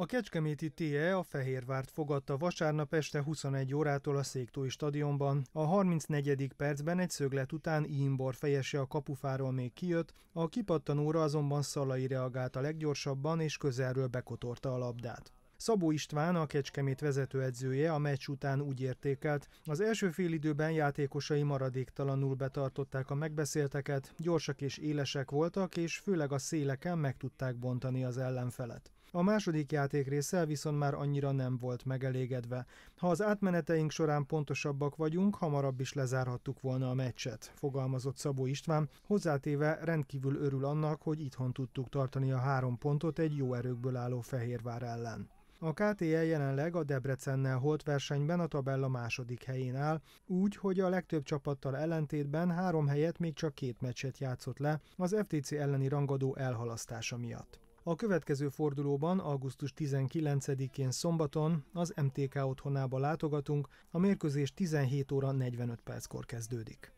A Kecskeméti TE a Fehérvárt fogadta vasárnap este 21 órától a Széktói stadionban. A 34. percben egy szöglet után Imbor fejese a kapufáról még kijött, a kipattanóra azonban Szalai reagált a leggyorsabban és közelről bekotorta a labdát. Szabó István, a Kecskemét vezetőedzője a meccs után úgy értékelt, az első félidőben játékosai maradéktalanul betartották a megbeszélteket, gyorsak és élesek voltak, és főleg a széleken meg tudták bontani az ellenfelet. A második játék része viszont már annyira nem volt megelégedve. Ha az átmeneteink során pontosabbak vagyunk, hamarabb is lezárhattuk volna a meccset, fogalmazott Szabó István, hozzátéve rendkívül örül annak, hogy itthon tudtuk tartani a három pontot egy jó erőkből álló Fehérvár ellen. A KTL e jelenleg a Debrecennel holt versenyben a tabella második helyén áll, úgy, hogy a legtöbb csapattal ellentétben három helyet még csak két meccset játszott le az FTC elleni rangadó elhalasztása miatt. A következő fordulóban, augusztus 19-én szombaton az MTK otthonába látogatunk, a mérkőzés 17 óra 45 perckor kezdődik.